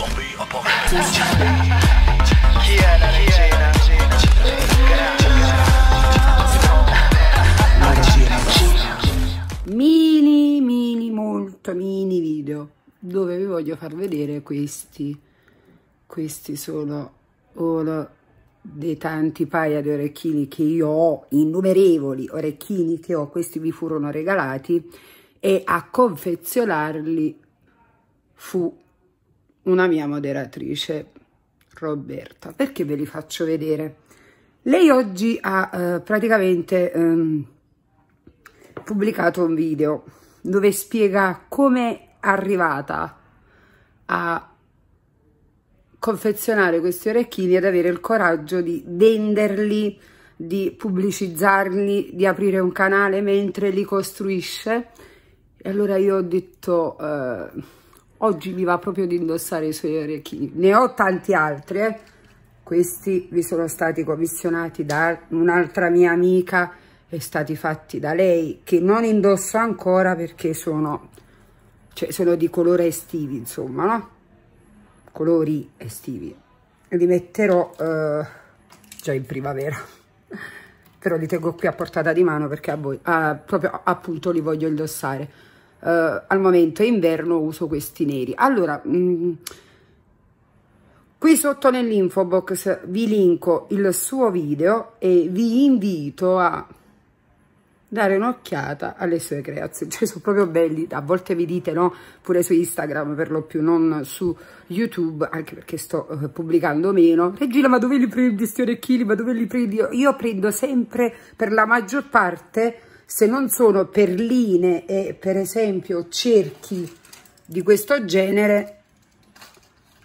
zombie apocalypse. Mini, mini, molto mini video dove vi voglio far vedere questi. Questi sono uno dei tanti paia di orecchini che io ho, innumerevoli orecchini che ho, questi mi furono regalati e a confezionarli fu una mia moderatrice, Roberta. Perché ve li faccio vedere? Lei oggi ha eh, praticamente ehm, pubblicato un video dove spiega come è arrivata a confezionare questi orecchini ad avere il coraggio di venderli, di pubblicizzarli, di aprire un canale mentre li costruisce. E allora io ho detto, eh, oggi mi va proprio di indossare i suoi orecchini. Ne ho tanti altri, eh? questi vi sono stati commissionati da un'altra mia amica e stati fatti da lei, che non indosso ancora perché sono, cioè, sono di colore estivi, insomma, no? Colori estivi. Li metterò eh, già in primavera. Però li tengo qui a portata di mano perché a voi, ah, proprio appunto li voglio indossare eh, al momento è inverno uso questi neri allora mh, mm, qui sotto nell'info box vi linko il suo video e vi invito a dare un'occhiata alle sue creazioni, cioè sono proprio belli, a volte vi dite no, pure su Instagram per lo più, non su YouTube, anche perché sto eh, pubblicando meno, Regina ma dove li prendi sti orecchini, ma dove li prendi, io prendo sempre per la maggior parte se non sono perline e per esempio cerchi di questo genere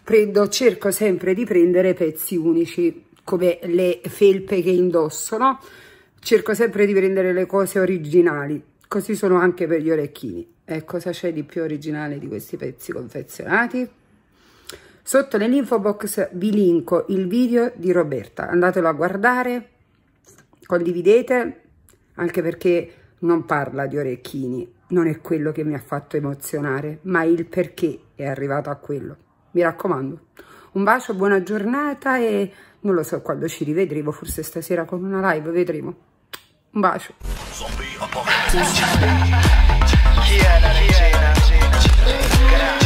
prendo, cerco sempre di prendere pezzi unici come le felpe che indossano cerco sempre di prendere le cose originali così sono anche per gli orecchini e eh, cosa c'è di più originale di questi pezzi confezionati? Sotto nell'info box vi linko il video di Roberta, andatelo a guardare, condividete anche perché non parla di orecchini, non è quello che mi ha fatto emozionare, ma il perché è arrivato a quello. Mi raccomando, un bacio, buona giornata e non lo so quando ci rivedremo, forse stasera con una live, vedremo. Un bacio. Chi